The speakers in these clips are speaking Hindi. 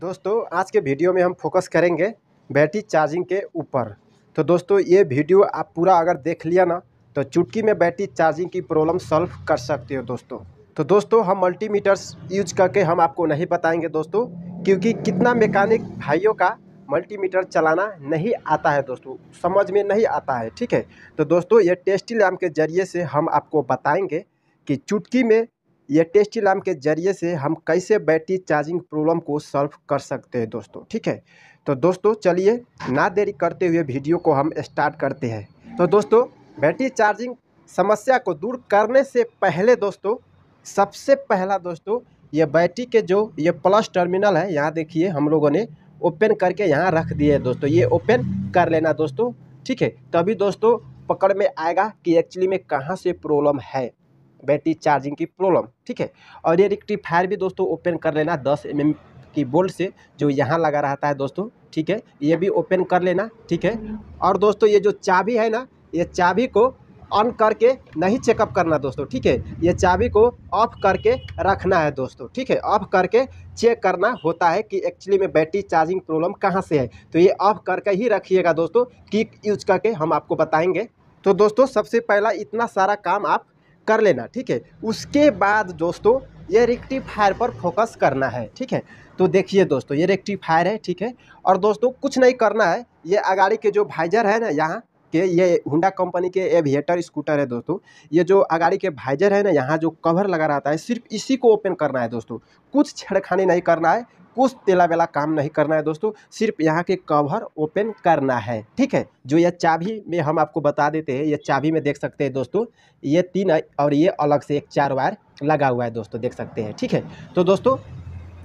दोस्तों आज के वीडियो में हम फोकस करेंगे बैटरी चार्जिंग के ऊपर तो दोस्तों ये वीडियो आप पूरा अगर देख लिया ना तो चुटकी में बैटरी चार्जिंग की प्रॉब्लम सॉल्व कर सकते हो दोस्तों तो दोस्तों हम मल्टीमीटर्स यूज करके हम आपको नहीं बताएंगे दोस्तों क्योंकि कितना मैकेनिक भाइयों का मल्टीमीटर चलाना नहीं आता है दोस्तों समझ में नहीं आता है ठीक है तो दोस्तों ये टेस्टी लैम्प के ज़रिए से हम आपको बताएंगे कि चुटकी में ये टेस्टी लैम्प के ज़रिए से हम कैसे बैटरी चार्जिंग प्रॉब्लम को सॉल्व कर सकते हैं दोस्तों ठीक है तो दोस्तों चलिए ना देरी करते हुए वीडियो को हम स्टार्ट करते हैं तो दोस्तों बैटरी चार्जिंग समस्या को दूर करने से पहले दोस्तों सबसे पहला दोस्तों ये बैटरी के जो ये प्लस टर्मिनल है यहाँ देखिए हम लोगों ने ओपन करके यहाँ रख दिए दोस्तों ये ओपन कर लेना दोस्तों ठीक है तभी दोस्तों पकड़ में आएगा कि एक्चुअली में कहाँ से प्रॉब्लम है बैटरी चार्जिंग की प्रॉब्लम ठीक है और ये रिक्टीफायर भी दोस्तों ओपन कर लेना दस एम की बोल्ट से जो यहाँ लगा रहता है दोस्तों ठीक है ये भी ओपन कर लेना ठीक है और दोस्तों ये जो चाबी है ना ये चाबी को ऑन करके नहीं चेकअप करना दोस्तों ठीक है ये चाबी को ऑफ करके रखना है दोस्तों ठीक है ऑफ करके चेक करना होता है कि एक्चुअली में बैटरी चार्जिंग प्रॉब्लम कहाँ से है तो ये ऑफ करके ही रखिएगा दोस्तों कि यूज करके हम आपको बताएंगे तो दोस्तों सबसे पहला इतना सारा काम आप कर लेना ठीक है उसके बाद दोस्तों ये रेक्टिफायर पर फोकस करना है ठीक है तो देखिए दोस्तों ये रेक्टिफायर है ठीक है और दोस्तों कुछ नहीं करना है ये अगाड़ी के जो भाइजर है ना यहाँ के ये हुंडा कंपनी के एविएटर स्कूटर है दोस्तों ये जो अगाड़ी के भाइजर है ना यहाँ जो कवर लगा रहता है सिर्फ इसी को ओपन करना है दोस्तों कुछ छेड़खानी नहीं करना है कुछ तेला वेला काम नहीं करना है दोस्तों सिर्फ यहाँ के कवर ओपन करना है ठीक है जो यह चाबी में हम आपको बता देते हैं यह चाबी में देख सकते हैं दोस्तों ये तीन और ये अलग से एक चार वायर लगा हुआ है दोस्तों देख सकते हैं ठीक है तो दोस्तों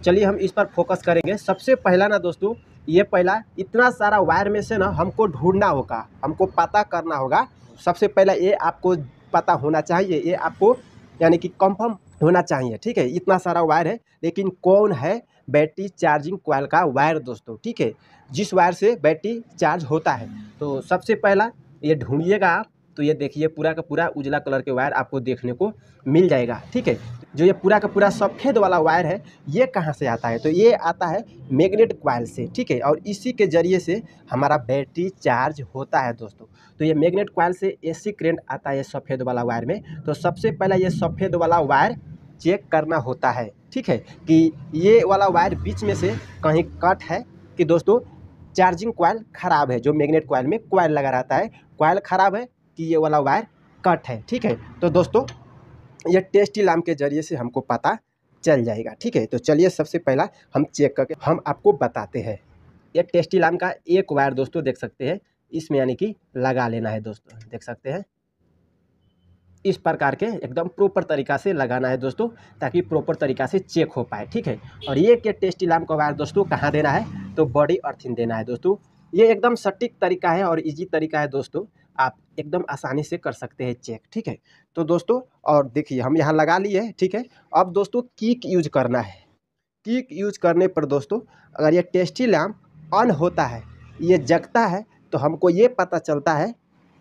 चलिए हम इस पर फोकस करेंगे सबसे पहला ना दोस्तों ये पहला इतना सारा वायर में से ना हमको ढूंढना होगा हमको पता करना होगा सबसे पहला ये आपको पता होना चाहिए ये आपको यानी कि कंफर्म होना चाहिए ठीक है इतना सारा वायर है लेकिन कौन है बैटरी चार्जिंग क्वाइल का वायर दोस्तों ठीक है जिस वायर से बैटरी चार्ज होता है तो सबसे पहला ये ढूंढिएगा आप तो ये देखिए पूरा का पूरा उजला कलर के वायर आपको देखने को मिल जाएगा ठीक है जो ये पूरा का पूरा सफ़ेद वाला वायर है ये कहाँ से आता है तो ये आता है मैग्नेट क्वाइल से ठीक है और इसी के ज़रिए से हमारा बैटरी चार्ज होता है दोस्तों तो ये मैग्नेट क्वाइल से एसी करेंट आता है सफ़ेद वाला वायर में तो सबसे पहला ये सफ़ेद वाला वायर चेक करना होता है ठीक है कि ये वाला वायर बीच में से कहीं कट है कि दोस्तों चार्जिंग कॉयल ख़राब है जो मैग्नेट कॉयल में कॉयल लगा रहता है कॉयल ख़राब है कि ये वाला वायर कट है ठीक है तो दोस्तों ये टेस्टी लाम के ज़रिए से हमको पता चल जाएगा ठीक है तो चलिए सबसे पहला हम चेक करके हम आपको बताते हैं ये टेस्टी लाम का एक वायर दोस्तों देख सकते हैं इसमें यानी कि लगा लेना है दोस्तों देख सकते हैं इस प्रकार के एकदम प्रॉपर तरीका से लगाना है दोस्तों ताकि प्रॉपर तरीका से चेक हो पाए ठीक है और ये के टेस्ट इलाम वायर दोस्तों कहाँ देना है तो बॉडी अर्थिन देना है दोस्तों ये एकदम सटीक तरीका है और इजी तरीका है दोस्तों आप एकदम आसानी से कर सकते हैं चेक ठीक है तो दोस्तों और देखिए हम यहाँ लगा लिए ठीक है अब दोस्तों कीक यूज करना है कीक यूज करने पर दोस्तों अगर ये टेस्टी लैम्प ऑन होता है ये जगता है तो हमको ये पता चलता है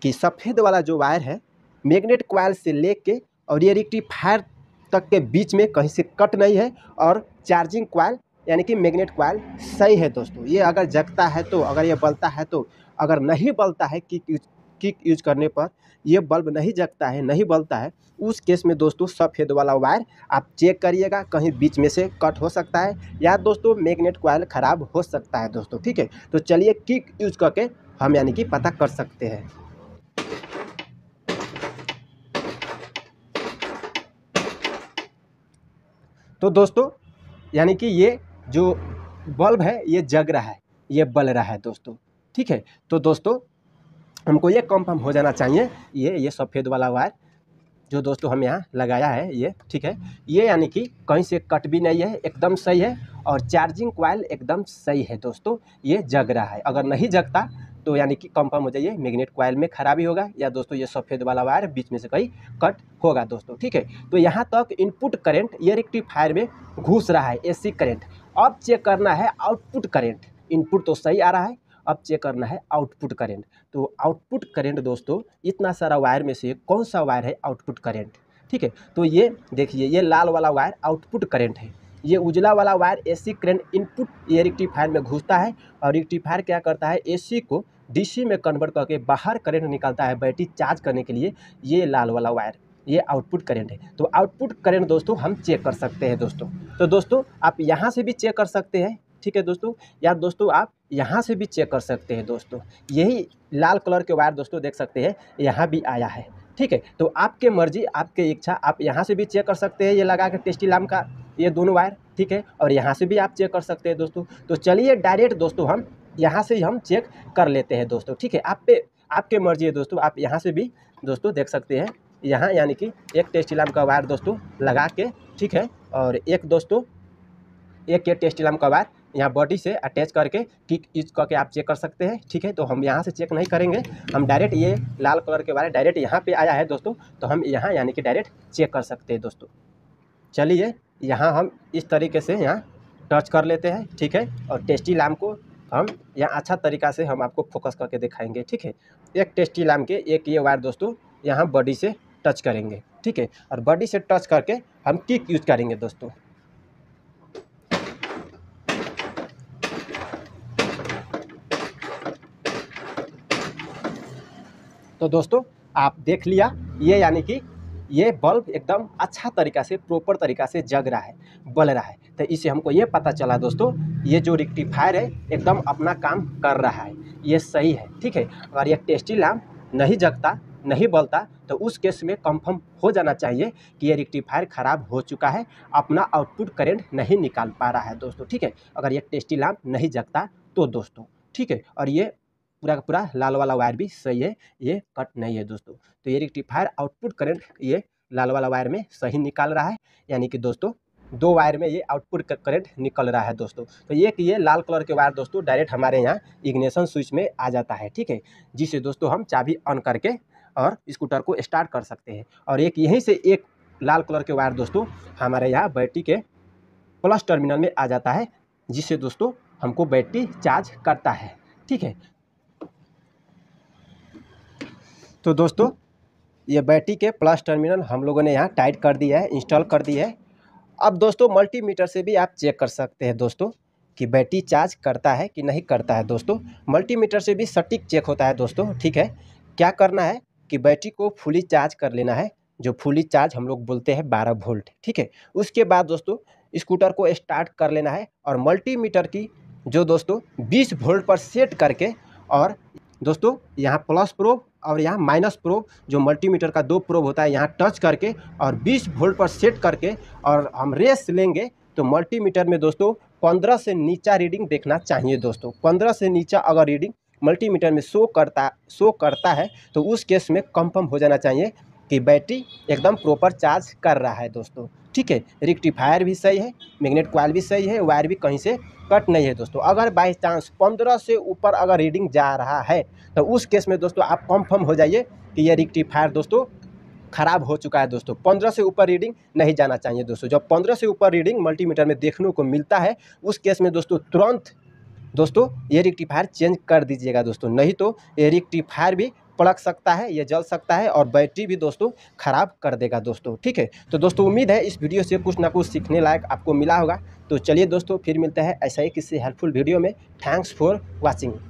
कि सफ़ेद वाला जो वायर है मैग्नेट क्वाइल से लेके और ये रिक्टीफायर तक के बीच में कहीं से कट नहीं है और चार्जिंग क्वाइल यानी कि मैग्नेट क्वाइल सही है दोस्तों ये अगर जगता है तो अगर ये बलता है तो अगर नहीं बलता है किक यूज किक यूज करने पर यह बल्ब नहीं जगता है नहीं बलता है उस केस में दोस्तों सफ़ेद वाला वायर आप चेक करिएगा कहीं बीच में से कट हो सकता है या दोस्तों मैग्नेट क्वाइल ख़राब हो सकता है दोस्तों ठीक है तो चलिए किक यूज करके हम यानी कि पता कर सकते हैं तो दोस्तों यानी कि ये जो बल्ब है ये जग रहा है ये बल रहा है दोस्तों ठीक है तो दोस्तों हमको ये कंफर्म हो जाना चाहिए ये ये सफ़ेद वाला वायर जो दोस्तों हम यहाँ लगाया है ये ठीक है ये यानी कि कहीं से कट भी नहीं है एकदम सही है और चार्जिंग क्वाइल एकदम सही है दोस्तों ये जग रहा है अगर नहीं जगता तो यानी कि कंफर्म हो जाइए मैग्नेट क्वाइल में खराबी होगा या दोस्तों ये सफ़ेद वाला वायर बीच में से कहीं कट होगा दोस्तों ठीक है तो यहाँ तक इनपुट करंट ये रेक्टिफायर में घुस रहा है एसी करंट अब चेक करना है आउटपुट करंट इनपुट तो सही आ रहा है अब चेक करना है आउटपुट करेंट तो आउटपुट करेंट दोस्तों इतना सारा वायर में से कौन सा वायर है आउटपुट करेंट ठीक है तो ये देखिए ये लाल वाला वायर आउटपुट करेंट है ये उजला वाला वायर एसी करंट इनपुट ये रेक्टिफायर में घुसता है और रेक्टिफायर क्या करता है एसी को डीसी में कन्वर्ट करके बाहर करंट निकलता है बैटरी चार्ज करने के लिए ये लाल वाला वायर ये आउटपुट करंट है तो आउटपुट करंट दोस्तों हम चेक कर सकते हैं दोस्तों तो दोस्तों आप यहाँ से भी चेक कर सकते हैं ठीक है दोस्तों या दोस्तों आप यहाँ से भी चेक कर सकते हैं दोस्तों यही लाल कलर के वायर दोस्तों देख सकते हैं यहाँ भी आया है ठीक है तो आपके मर्जी आपके इच्छा आप यहाँ से भी चेक कर सकते हैं ये लगा के टेस्टी लाम का ये दोनों वायर ठीक है और यहाँ से भी आप चेक कर सकते हैं दोस्तों तो चलिए डायरेक्ट दोस्तों हम यहाँ से ही हम चेक कर लेते हैं दोस्तों ठीक है आप पे आपके मर्जी है दोस्तों आप यहाँ से भी दोस्तों देख सकते हैं यहाँ यानी कि एक इलाम का वायर दोस्तों लगा के ठीक है और एक दोस्तों एक के इलाम का वायर यहाँ बॉडी से अटैच करके किक यूज करके आप चेक कर सकते हैं ठीक है तो हम यहाँ से चेक नहीं करेंगे हम डायरेक्ट ये लाल कलर के वायर डायरेक्ट यहाँ पर आया है दोस्तों तो हम यहाँ यानी कि डायरेक्ट चेक कर सकते हैं दोस्तों चलिए यहाँ हम इस तरीके से यहाँ टच कर लेते हैं ठीक है और टेस्टी लाम को हम यहाँ अच्छा तरीका से हम आपको फोकस करके दिखाएंगे ठीक है एक टेस्टी लाम के एक ये वायर दोस्तों यहाँ बॉडी से टच करेंगे ठीक है और बॉडी से टच करके हम किक यूज करेंगे दोस्तों तो दोस्तों आप देख लिया ये यानी कि ये बल्ब एकदम अच्छा तरीका से प्रॉपर तरीका से जग रहा है बल रहा है तो इसे हमको ये पता चला दोस्तों ये जो रिक्टिफायर है एकदम अपना काम कर रहा है ये सही है ठीक है अगर ये टेस्टी लैम्प नहीं जगता नहीं बोलता तो उस केस में कंफर्म हो जाना चाहिए कि ये रिक्टिफायर ख़राब हो चुका है अपना आउटपुट करेंट नहीं निकाल पा रहा है दोस्तों ठीक है अगर ये टेस्टी लैम्प नहीं जगता तो दोस्तों ठीक है और ये पूरा का पूरा लाल वाला वायर भी सही है ये कट नहीं है दोस्तों तो ये रिक्टिफायर आउटपुट करेंट ये लाल वाला वायर में सही निकाल रहा है यानी कि दोस्तों दो वायर में ये आउटपुट करंट निकल रहा है दोस्तों तो एक ये लाल कलर के वायर दोस्तों डायरेक्ट हमारे यहाँ इग्निशन स्विच में आ जाता है ठीक है जिसे दोस्तों हम चाबी ऑन करके और स्कूटर को स्टार्ट कर सकते हैं और एक यहीं से एक लाल कलर के वायर दोस्तों हमारे यहाँ बैटरी के प्लस टर्मिनल में आ जाता है जिससे दोस्तों हमको बैटरी चार्ज करता है ठीक है तो दोस्तों ये बैटरी के प्लस टर्मिनल हम लोगों ने यहाँ टाइट कर दिया है इंस्टॉल कर दिया है अब दोस्तों मल्टीमीटर से भी आप चेक कर सकते हैं दोस्तों कि बैटरी चार्ज करता है कि नहीं करता है दोस्तों मल्टीमीटर से भी सटीक चेक होता है दोस्तों ठीक है क्या करना है कि बैटरी को फुली चार्ज कर लेना है जो फुली चार्ज हम लोग बोलते हैं बारह वोल्ट ठीक है उसके बाद दोस्तों स्कूटर को स्टार्ट कर लेना है और मल्टीमीटर की जो दोस्तों बीस वोल्ट पर सेट करके और दोस्तों यहाँ प्लस प्रोब और यहाँ माइनस प्रोब जो मल्टीमीटर का दो प्रोब होता है यहाँ टच करके और 20 वोल्ट पर सेट करके और हम रेस लेंगे तो मल्टीमीटर में दोस्तों 15 से नीचा रीडिंग देखना चाहिए दोस्तों 15 से नीचा अगर रीडिंग मल्टीमीटर में शो करता शो करता है तो उस केस में कंफर्म हो जाना चाहिए कि बैटरी एकदम प्रॉपर चार्ज कर रहा है दोस्तों ठीक है रिक्टिफायर भी सही है मैग्नेट क्वाल भी सही है वायर भी कहीं से कट नहीं है दोस्तों अगर बाई चांस पंद्रह से ऊपर अगर रीडिंग जा रहा है तो उस केस में दोस्तों आप कंफर्म हो जाइए कि यह रिक्टिफायर दोस्तों खराब हो चुका है दोस्तों पंद्रह से ऊपर रीडिंग नहीं जाना चाहिए दोस्तों जब पंद्रह से ऊपर रीडिंग मल्टीमीटर में देखने को मिलता है उस केस में दोस्तों तुरंत दोस्तों ये रिक्टिफायर चेंज कर दीजिएगा दोस्तों नहीं तो ये रिक्टिफायर भी पड़क सकता है या जल सकता है और बैटरी भी दोस्तों ख़राब कर देगा दोस्तों ठीक है तो दोस्तों उम्मीद है इस वीडियो से कुछ ना कुछ सीखने लायक आपको मिला होगा तो चलिए दोस्तों फिर मिलते हैं ऐसा ही किसी हेल्पफुल वीडियो में थैंक्स फॉर वॉचिंग